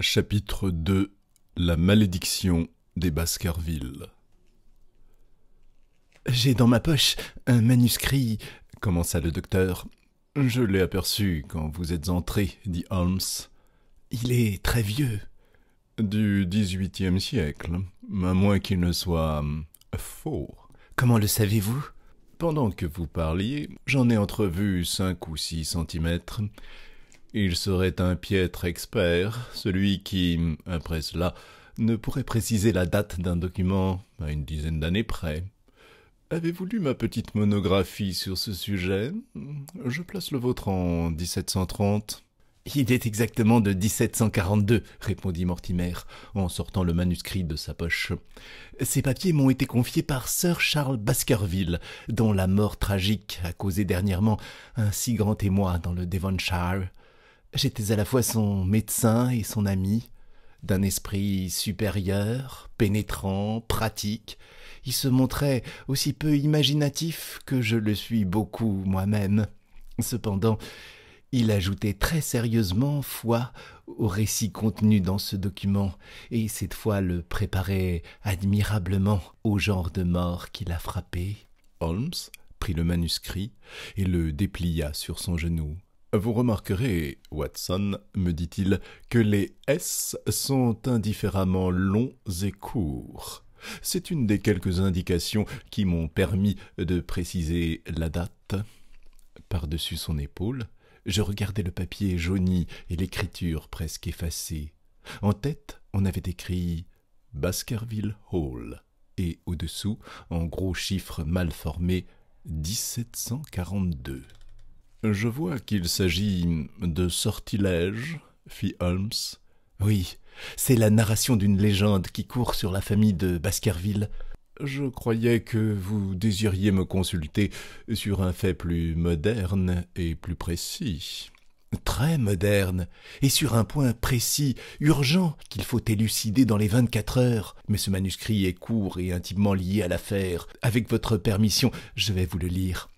Chapitre 2 La malédiction des Baskerville J'ai dans ma poche un manuscrit, commença le docteur. Je l'ai aperçu quand vous êtes entré, dit Holmes. Il est très vieux. Du dix-huitième siècle, à moins qu'il ne soit hum, faux. Comment le savez-vous Pendant que vous parliez, j'en ai entrevu cinq ou six centimètres. Il serait un piètre expert, celui qui, après cela, ne pourrait préciser la date d'un document à une dizaine d'années près. Avez-vous lu ma petite monographie sur ce sujet Je place le vôtre en 1730. Il est exactement de 1742, répondit Mortimer, en sortant le manuscrit de sa poche. Ces papiers m'ont été confiés par Sir Charles Baskerville, dont la mort tragique a causé dernièrement un si grand émoi dans le Devonshire. J'étais à la fois son médecin et son ami. D'un esprit supérieur, pénétrant, pratique, il se montrait aussi peu imaginatif que je le suis beaucoup moi-même. Cependant, il ajoutait très sérieusement foi au récit contenu dans ce document, et cette fois le préparait admirablement au genre de mort qui l'a frappé. Holmes prit le manuscrit et le déplia sur son genou. Vous remarquerez, Watson, me dit-il, que les S sont indifféremment longs et courts. C'est une des quelques indications qui m'ont permis de préciser la date. Par-dessus son épaule, je regardais le papier jauni et l'écriture presque effacée. En tête, on avait écrit Baskerville Hall et au-dessous, en gros chiffres mal formés, 1742. Je vois qu'il s'agit de sortilèges, fit Holmes. Oui, c'est la narration d'une légende qui court sur la famille de Baskerville. Je croyais que vous désiriez me consulter sur un fait plus moderne et plus précis. Très moderne, et sur un point précis, urgent, qu'il faut élucider dans les vingt-quatre heures. Mais ce manuscrit est court et intimement lié à l'affaire. Avec votre permission, je vais vous le lire.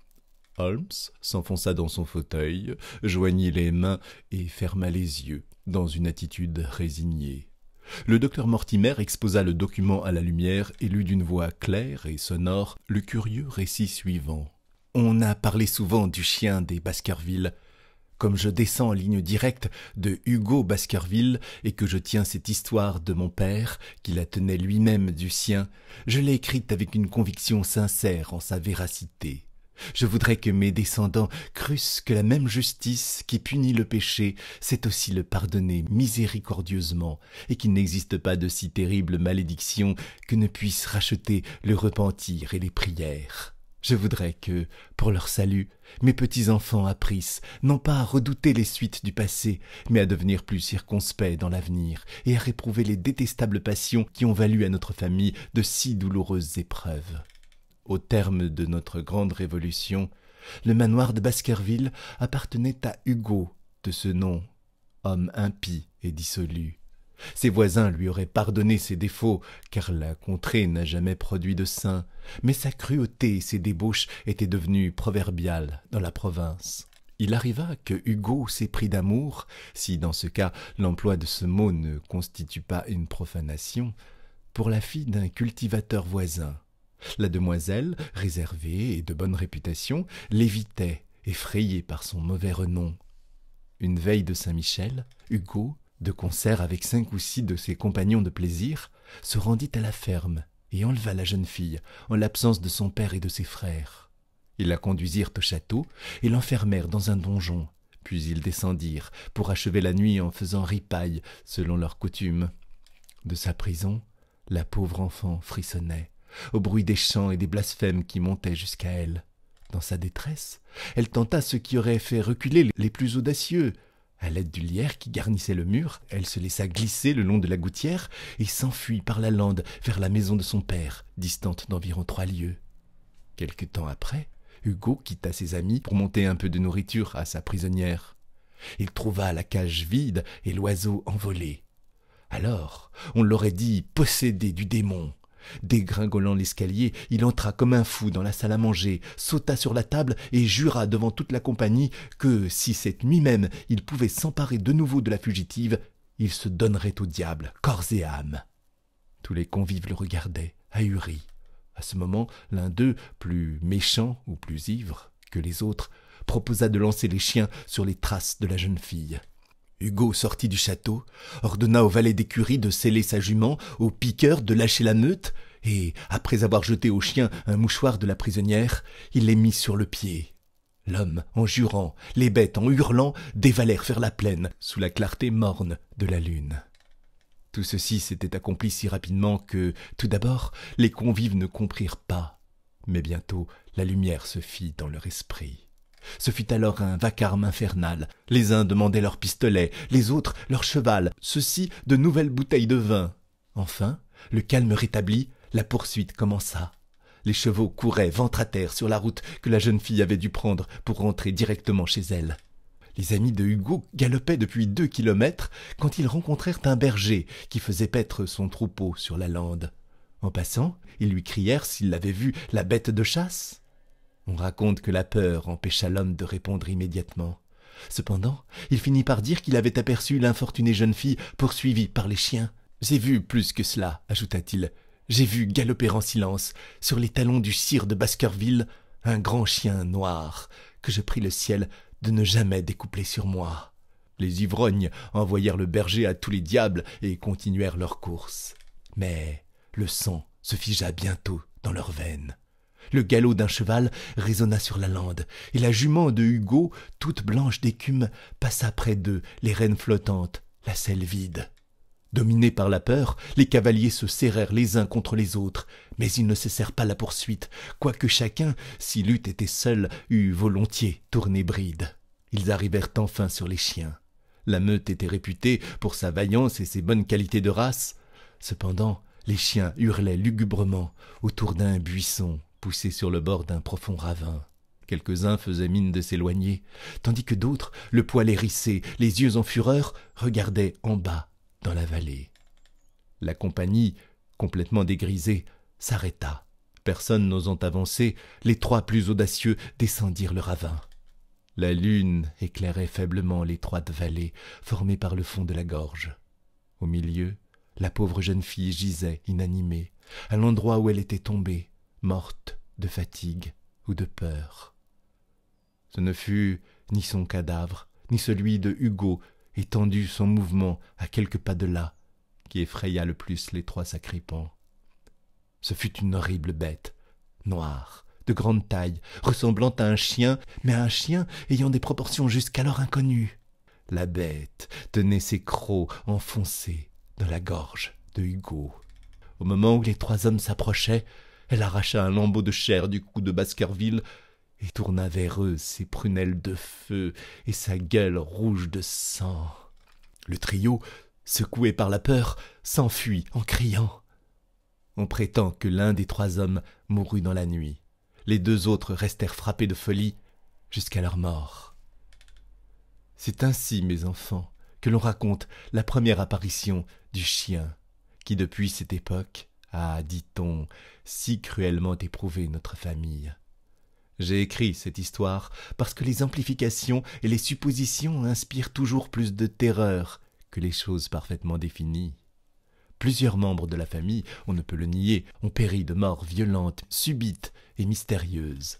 Holmes s'enfonça dans son fauteuil, joignit les mains et ferma les yeux, dans une attitude résignée. Le docteur Mortimer exposa le document à la lumière et lut d'une voix claire et sonore le curieux récit suivant. On a parlé souvent du chien des Baskerville. Comme je descends en ligne directe de Hugo Baskerville et que je tiens cette histoire de mon père, qui la tenait lui-même du sien, je l'ai écrite avec une conviction sincère en sa véracité. Je voudrais que mes descendants crussent que la même justice qui punit le péché sait aussi le pardonner miséricordieusement, et qu'il n'existe pas de si terrible malédictions que ne puisse racheter le repentir et les prières. Je voudrais que, pour leur salut, mes petits-enfants apprissent, non pas à redouter les suites du passé, mais à devenir plus circonspects dans l'avenir, et à réprouver les détestables passions qui ont valu à notre famille de si douloureuses épreuves. Au terme de notre grande révolution, le manoir de Baskerville appartenait à Hugo, de ce nom, homme impie et dissolu. Ses voisins lui auraient pardonné ses défauts, car la contrée n'a jamais produit de saint, mais sa cruauté et ses débauches étaient devenues proverbiales dans la province. Il arriva que Hugo s'éprit d'amour, si dans ce cas l'emploi de ce mot ne constitue pas une profanation, pour la fille d'un cultivateur voisin. La demoiselle, réservée et de bonne réputation, l'évitait, effrayée par son mauvais renom. Une veille de Saint-Michel, Hugo, de concert avec cinq ou six de ses compagnons de plaisir, se rendit à la ferme et enleva la jeune fille, en l'absence de son père et de ses frères. Ils la conduisirent au château et l'enfermèrent dans un donjon, puis ils descendirent pour achever la nuit en faisant ripaille, selon leur coutume. De sa prison, la pauvre enfant frissonnait au bruit des chants et des blasphèmes qui montaient jusqu'à elle. Dans sa détresse, elle tenta ce qui aurait fait reculer les plus audacieux. À l'aide du lierre qui garnissait le mur, elle se laissa glisser le long de la gouttière et s'enfuit par la lande vers la maison de son père, distante d'environ trois lieues. Quelque temps après, Hugo quitta ses amis pour monter un peu de nourriture à sa prisonnière. Il trouva la cage vide et l'oiseau envolé. Alors, on l'aurait dit possédé du démon. Dégringolant l'escalier, il entra comme un fou dans la salle à manger, sauta sur la table et jura devant toute la compagnie que, si cette nuit même il pouvait s'emparer de nouveau de la fugitive, il se donnerait au diable, corps et âme. Tous les convives le regardaient, ahuris. À ce moment, l'un d'eux, plus méchant ou plus ivre que les autres, proposa de lancer les chiens sur les traces de la jeune fille. Hugo sortit du château, ordonna au valet d'écurie de sceller sa jument, au piqueur de lâcher la meute, et, après avoir jeté au chien un mouchoir de la prisonnière, il les mit sur le pied. L'homme, en jurant, les bêtes, en hurlant, dévalèrent vers la plaine, sous la clarté morne de la lune. Tout ceci s'était accompli si rapidement que, tout d'abord, les convives ne comprirent pas, mais bientôt la lumière se fit dans leur esprit. Ce fut alors un vacarme infernal. Les uns demandaient leurs pistolets, les autres leurs cheval, ceux-ci de nouvelles bouteilles de vin. Enfin, le calme rétabli, la poursuite commença. Les chevaux couraient ventre à terre sur la route que la jeune fille avait dû prendre pour rentrer directement chez elle. Les amis de Hugo galopaient depuis deux kilomètres quand ils rencontrèrent un berger qui faisait paître son troupeau sur la lande. En passant, ils lui crièrent s'il avait vu la bête de chasse. On raconte que la peur empêcha l'homme de répondre immédiatement. Cependant, il finit par dire qu'il avait aperçu l'infortunée jeune fille poursuivie par les chiens. J'ai vu plus que cela, ajouta-t-il. J'ai vu galoper en silence, sur les talons du sire de Baskerville, un grand chien noir que je prie le ciel de ne jamais découpler sur moi. Les ivrognes envoyèrent le berger à tous les diables et continuèrent leur course. Mais le sang se figea bientôt dans leurs veines. Le galop d'un cheval résonna sur la lande, et la jument de Hugo, toute blanche d'écume, passa près d'eux, les rênes flottantes, la selle vide. Dominés par la peur, les cavaliers se serrèrent les uns contre les autres, mais ils ne cessèrent pas la poursuite, quoique chacun, s'il eût été seul, eût volontiers tourné bride. Ils arrivèrent enfin sur les chiens. La meute était réputée pour sa vaillance et ses bonnes qualités de race. Cependant, les chiens hurlaient lugubrement autour d'un buisson poussés sur le bord d'un profond ravin. Quelques-uns faisaient mine de s'éloigner, tandis que d'autres, le poil hérissé, les yeux en fureur, regardaient en bas, dans la vallée. La compagnie, complètement dégrisée, s'arrêta. Personne n'osant avancer, les trois plus audacieux descendirent le ravin. La lune éclairait faiblement l'étroite vallée formée par le fond de la gorge. Au milieu, la pauvre jeune fille gisait inanimée, à l'endroit où elle était tombée morte de fatigue ou de peur. Ce ne fut ni son cadavre, ni celui de Hugo, étendu sans mouvement à quelques pas de là, qui effraya le plus les trois sacripants. Ce fut une horrible bête, noire, de grande taille, ressemblant à un chien, mais à un chien ayant des proportions jusqu'alors inconnues. La bête tenait ses crocs enfoncés dans la gorge de Hugo. Au moment où les trois hommes s'approchaient, elle arracha un lambeau de chair du cou de Baskerville et tourna vers eux ses prunelles de feu et sa gueule rouge de sang. Le trio, secoué par la peur, s'enfuit en criant. On prétend que l'un des trois hommes mourut dans la nuit. Les deux autres restèrent frappés de folie jusqu'à leur mort. C'est ainsi, mes enfants, que l'on raconte la première apparition du chien, qui depuis cette époque ah, dit-on, si cruellement éprouvée notre famille. J'ai écrit cette histoire parce que les amplifications et les suppositions inspirent toujours plus de terreur que les choses parfaitement définies. Plusieurs membres de la famille, on ne peut le nier, ont péri de morts violentes, subites et mystérieuses.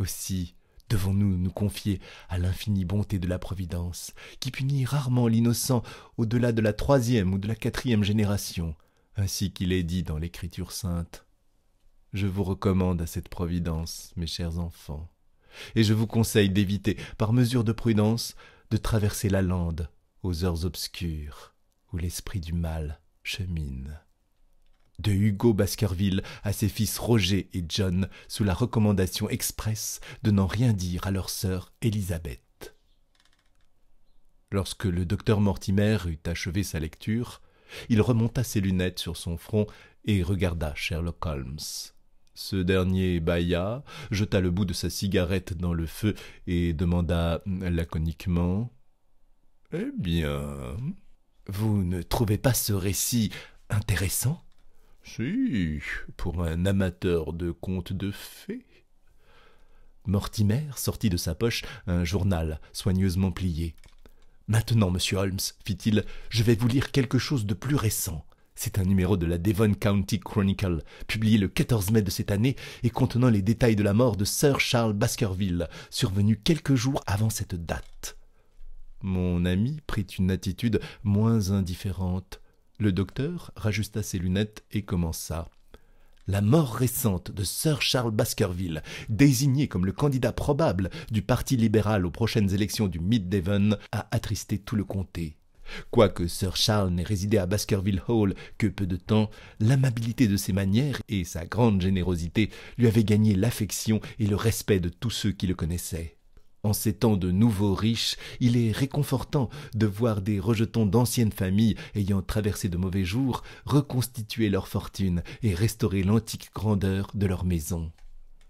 Aussi devons-nous nous confier à l'infinie bonté de la Providence, qui punit rarement l'innocent au-delà de la troisième ou de la quatrième génération, ainsi qu'il est dit dans l'Écriture sainte. Je vous recommande à cette providence, mes chers enfants, et je vous conseille d'éviter, par mesure de prudence, de traverser la lande aux heures obscures où l'esprit du mal chemine. De Hugo Baskerville à ses fils Roger et John, sous la recommandation expresse de n'en rien dire à leur sœur Élisabeth. Lorsque le docteur Mortimer eut achevé sa lecture, il remonta ses lunettes sur son front et regarda Sherlock Holmes. Ce dernier bâilla, jeta le bout de sa cigarette dans le feu et demanda laconiquement Eh bien. Vous ne trouvez pas ce récit intéressant Si, pour un amateur de contes de fées. Mortimer sortit de sa poche un journal soigneusement plié. Maintenant, monsieur Holmes, fit-il, je vais vous lire quelque chose de plus récent. C'est un numéro de la Devon County Chronicle, publié le 14 mai de cette année et contenant les détails de la mort de Sir Charles Baskerville, survenu quelques jours avant cette date. Mon ami prit une attitude moins indifférente. Le docteur rajusta ses lunettes et commença. La mort récente de Sir Charles Baskerville, désigné comme le candidat probable du Parti libéral aux prochaines élections du Mid-Devon, a attristé tout le comté. Quoique Sir Charles n'ait résidé à Baskerville Hall que peu de temps, l'amabilité de ses manières et sa grande générosité lui avaient gagné l'affection et le respect de tous ceux qui le connaissaient. En ces temps de nouveaux riches, il est réconfortant de voir des rejetons d'anciennes familles ayant traversé de mauvais jours reconstituer leur fortune et restaurer l'antique grandeur de leur maison.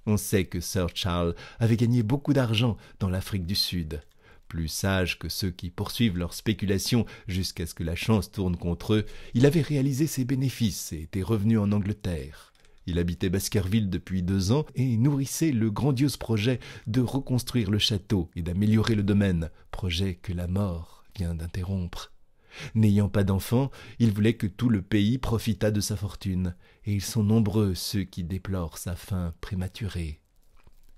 On sait que Sir Charles avait gagné beaucoup d'argent dans l'Afrique du Sud. Plus sage que ceux qui poursuivent leurs spéculations jusqu'à ce que la chance tourne contre eux, il avait réalisé ses bénéfices et était revenu en Angleterre. Il habitait Baskerville depuis deux ans et nourrissait le grandiose projet de reconstruire le château et d'améliorer le domaine, projet que la mort vient d'interrompre. N'ayant pas d'enfants, il voulait que tout le pays profitât de sa fortune, et ils sont nombreux ceux qui déplorent sa fin prématurée.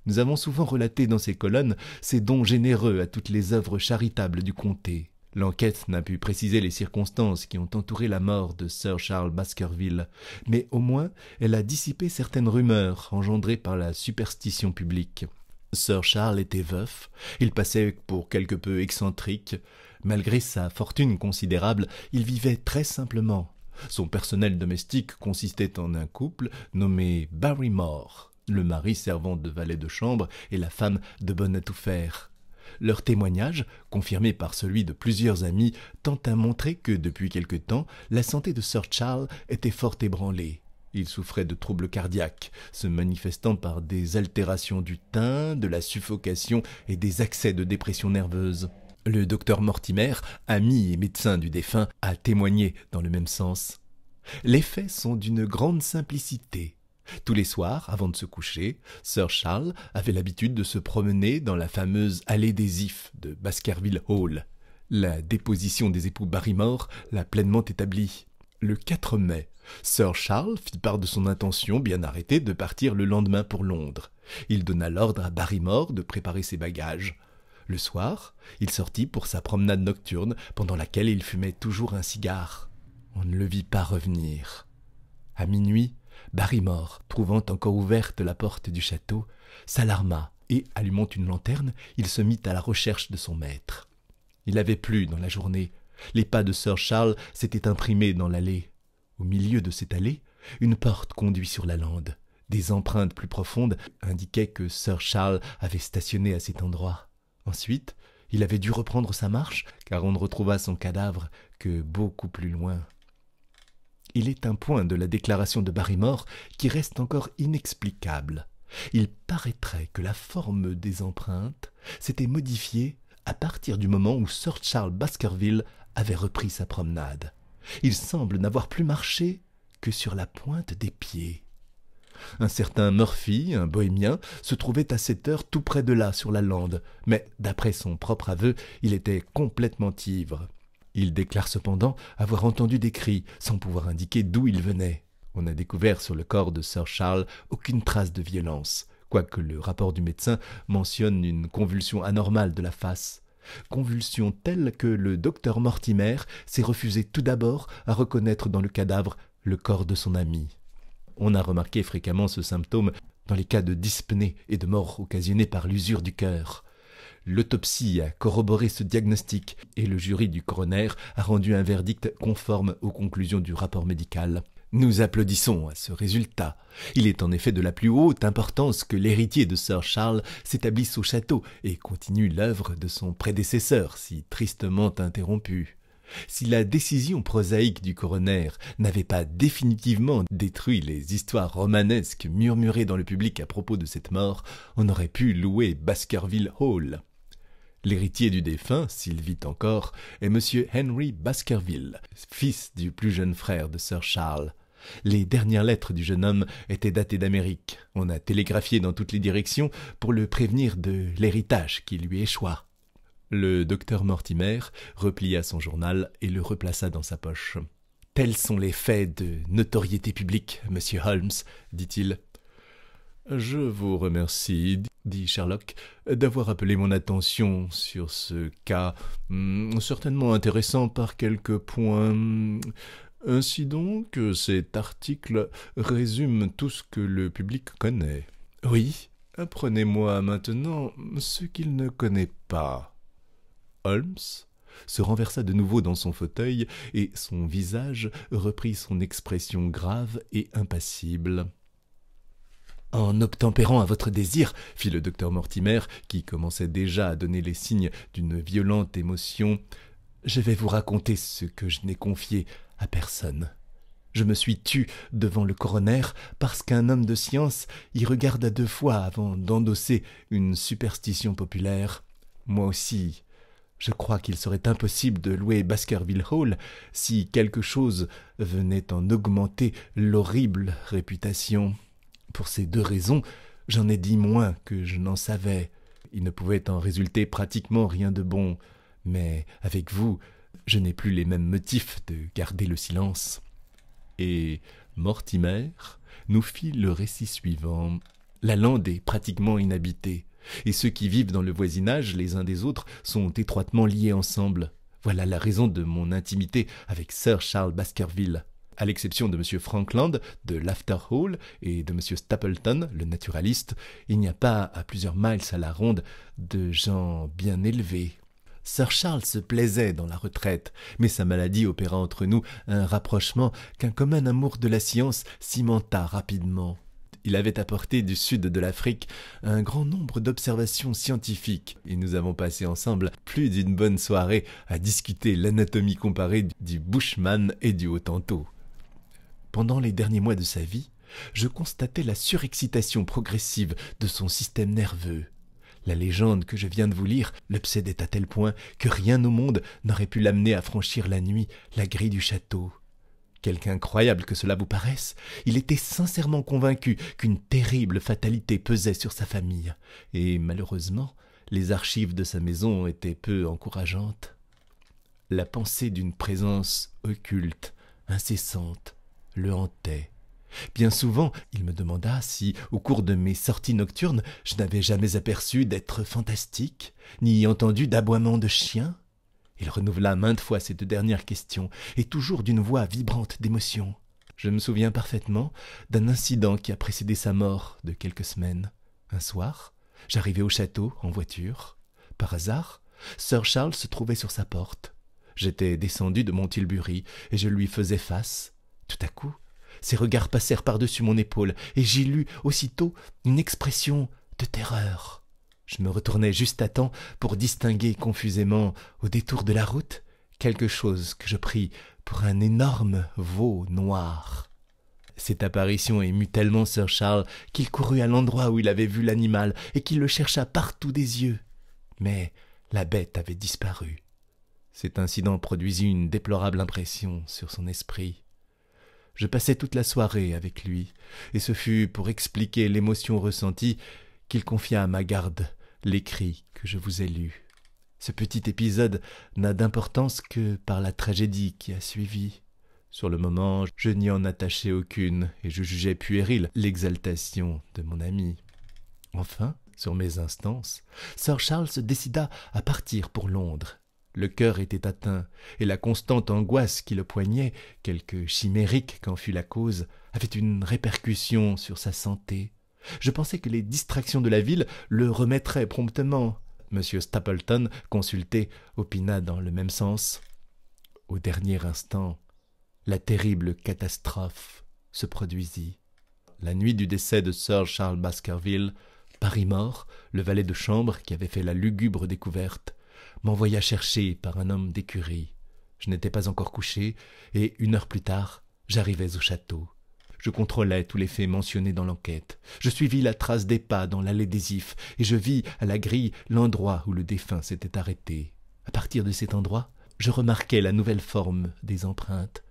Nous avons souvent relaté dans ces colonnes ses dons généreux à toutes les œuvres charitables du comté. L'enquête n'a pu préciser les circonstances qui ont entouré la mort de Sir Charles Baskerville, mais au moins elle a dissipé certaines rumeurs engendrées par la superstition publique. Sir Charles était veuf, il passait pour quelque peu excentrique. Malgré sa fortune considérable, il vivait très simplement. Son personnel domestique consistait en un couple nommé Barrymore, le mari servant de valet de chambre et la femme de bonne à tout faire. Leur témoignage, confirmé par celui de plusieurs amis, tend à montrer que, depuis quelque temps, la santé de Sir Charles était fort ébranlée. Il souffrait de troubles cardiaques, se manifestant par des altérations du teint, de la suffocation et des accès de dépression nerveuse. Le docteur Mortimer, ami et médecin du défunt, a témoigné dans le même sens. Les faits sont d'une grande simplicité, tous les soirs, avant de se coucher, Sir Charles avait l'habitude de se promener dans la fameuse allée des ifs de Baskerville Hall. La déposition des époux Barrymore l'a pleinement établie. Le 4 mai, Sir Charles fit part de son intention bien arrêtée de partir le lendemain pour Londres. Il donna l'ordre à Barrymore de préparer ses bagages. Le soir, il sortit pour sa promenade nocturne pendant laquelle il fumait toujours un cigare. On ne le vit pas revenir. À minuit, Barrymore, trouvant encore ouverte la porte du château, s'alarma et, allumant une lanterne, il se mit à la recherche de son maître. Il avait plu dans la journée. Les pas de sir Charles s'étaient imprimés dans l'allée. Au milieu de cette allée, une porte conduit sur la lande. Des empreintes plus profondes indiquaient que sir Charles avait stationné à cet endroit. Ensuite, il avait dû reprendre sa marche, car on ne retrouva son cadavre que beaucoup plus loin. Il est un point de la déclaration de Barrymore qui reste encore inexplicable. Il paraîtrait que la forme des empreintes s'était modifiée à partir du moment où Sir Charles Baskerville avait repris sa promenade. Il semble n'avoir plus marché que sur la pointe des pieds. Un certain Murphy, un bohémien, se trouvait à cette heure tout près de là, sur la lande, mais, d'après son propre aveu, il était complètement ivre. Il déclare cependant avoir entendu des cris, sans pouvoir indiquer d'où ils venaient. On n'a découvert sur le corps de Sir Charles aucune trace de violence, quoique le rapport du médecin mentionne une convulsion anormale de la face. Convulsion telle que le docteur Mortimer s'est refusé tout d'abord à reconnaître dans le cadavre le corps de son ami. On a remarqué fréquemment ce symptôme dans les cas de dyspnée et de mort occasionnée par l'usure du cœur. L'autopsie a corroboré ce diagnostic et le jury du coroner a rendu un verdict conforme aux conclusions du rapport médical. Nous applaudissons à ce résultat. Il est en effet de la plus haute importance que l'héritier de Sir Charles s'établisse au château et continue l'œuvre de son prédécesseur, si tristement interrompu. Si la décision prosaïque du coroner n'avait pas définitivement détruit les histoires romanesques murmurées dans le public à propos de cette mort, on aurait pu louer Baskerville Hall. L'héritier du défunt, s'il vit encore, est M. Henry Baskerville, fils du plus jeune frère de Sir Charles. Les dernières lettres du jeune homme étaient datées d'Amérique. On a télégraphié dans toutes les directions pour le prévenir de l'héritage qui lui échoua. Le docteur Mortimer replia son journal et le replaça dans sa poche. Tels sont les faits de notoriété publique, monsieur Holmes, dit-il. Je vous remercie, dit Sherlock, d'avoir appelé mon attention sur ce cas hmm, certainement intéressant par quelques points. ainsi donc, cet article résume tout ce que le public connaît. Oui, apprenez-moi maintenant ce qu'il ne connaît pas. Holmes se renversa de nouveau dans son fauteuil et son visage reprit son expression grave et impassible. En obtempérant à votre désir, fit le docteur Mortimer, qui commençait déjà à donner les signes d'une violente émotion, je vais vous raconter ce que je n'ai confié à personne. Je me suis tu devant le coroner parce qu'un homme de science y regarda deux fois avant d'endosser une superstition populaire. Moi aussi, je crois qu'il serait impossible de louer Baskerville Hall si quelque chose venait en augmenter l'horrible réputation. Pour ces deux raisons, j'en ai dit moins que je n'en savais. Il ne pouvait en résulter pratiquement rien de bon. Mais avec vous, je n'ai plus les mêmes motifs de garder le silence. Et Mortimer nous fit le récit suivant. La lande est pratiquement inhabitée, et ceux qui vivent dans le voisinage les uns des autres sont étroitement liés ensemble. Voilà la raison de mon intimité avec Sir Charles Baskerville à l'exception de M. Frankland, de l'After Hall et de M. Stapleton, le naturaliste, il n'y a pas à plusieurs miles à la ronde de gens bien élevés. Sir Charles se plaisait dans la retraite, mais sa maladie opéra entre nous un rapprochement qu'un commun amour de la science cimenta rapidement. Il avait apporté du sud de l'Afrique un grand nombre d'observations scientifiques et nous avons passé ensemble plus d'une bonne soirée à discuter l'anatomie comparée du Bushman et du Hottentot. Pendant les derniers mois de sa vie, je constatais la surexcitation progressive de son système nerveux. La légende que je viens de vous lire l'obsédait à tel point que rien au monde n'aurait pu l'amener à franchir la nuit la grille du château. Quelque incroyable que cela vous paraisse, il était sincèrement convaincu qu'une terrible fatalité pesait sur sa famille, et malheureusement, les archives de sa maison étaient peu encourageantes. La pensée d'une présence occulte, incessante, le hantait. Bien souvent, il me demanda si, au cours de mes sorties nocturnes, je n'avais jamais aperçu d'êtres fantastiques, ni entendu d'aboiements de chiens. Il renouvela maintes fois cette dernière question, et toujours d'une voix vibrante d'émotion. Je me souviens parfaitement d'un incident qui a précédé sa mort de quelques semaines. Un soir, j'arrivai au château en voiture. Par hasard, Sir Charles se trouvait sur sa porte. J'étais descendu de mon Tilbury et je lui faisais face, tout à coup, ses regards passèrent par-dessus mon épaule, et j'y lus aussitôt une expression de terreur. Je me retournai juste à temps pour distinguer confusément, au détour de la route, quelque chose que je pris pour un énorme veau noir. Cette apparition émut tellement Sir Charles qu'il courut à l'endroit où il avait vu l'animal et qu'il le chercha partout des yeux. Mais la bête avait disparu. Cet incident produisit une déplorable impression sur son esprit. Je passai toute la soirée avec lui, et ce fut pour expliquer l'émotion ressentie qu'il confia à ma garde l'écrit que je vous ai lu. Ce petit épisode n'a d'importance que par la tragédie qui a suivi. Sur le moment, je n'y en attachais aucune, et je jugeais puéril l'exaltation de mon ami. Enfin, sur mes instances, sir Charles se décida à partir pour Londres, le cœur était atteint, et la constante angoisse qui le poignait, quelque chimérique qu'en fût la cause, avait une répercussion sur sa santé. Je pensais que les distractions de la ville le remettraient promptement. M. Stapleton, consulté, opina dans le même sens. Au dernier instant, la terrible catastrophe se produisit. La nuit du décès de Sir Charles Baskerville, Paris mort, le valet de chambre qui avait fait la lugubre découverte, m'envoya chercher par un homme d'écurie. Je n'étais pas encore couché, et une heure plus tard, j'arrivais au château. Je contrôlais tous les faits mentionnés dans l'enquête. Je suivis la trace des pas dans l'allée des ifs, et je vis à la grille l'endroit où le défunt s'était arrêté. À partir de cet endroit, je remarquai la nouvelle forme des empreintes.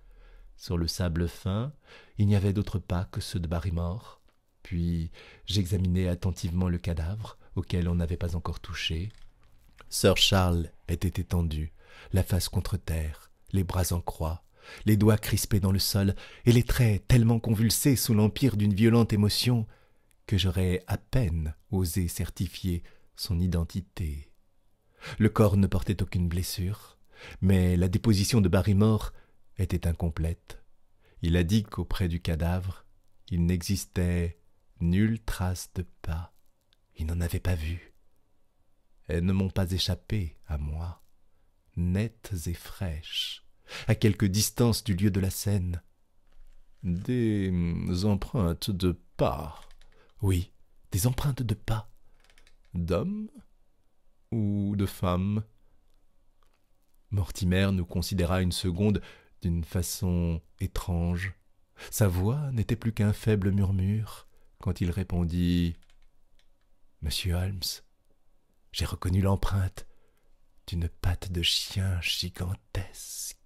Sur le sable fin, il n'y avait d'autres pas que ceux de Barrymore. Puis j'examinai attentivement le cadavre, auquel on n'avait pas encore touché. Sir Charles était étendu, la face contre terre, les bras en croix, les doigts crispés dans le sol et les traits tellement convulsés sous l'empire d'une violente émotion que j'aurais à peine osé certifier son identité. Le corps ne portait aucune blessure, mais la déposition de Barrymore était incomplète. Il a dit qu'auprès du cadavre, il n'existait nulle trace de pas. Il n'en avait pas vu elles ne m'ont pas échappé à moi, nettes et fraîches, à quelque distance du lieu de la scène. Des empreintes de pas, oui, des empreintes de pas, d'hommes ou de femmes. Mortimer nous considéra une seconde d'une façon étrange. Sa voix n'était plus qu'un faible murmure quand il répondit Monsieur Holmes, j'ai reconnu l'empreinte d'une patte de chien gigantesque.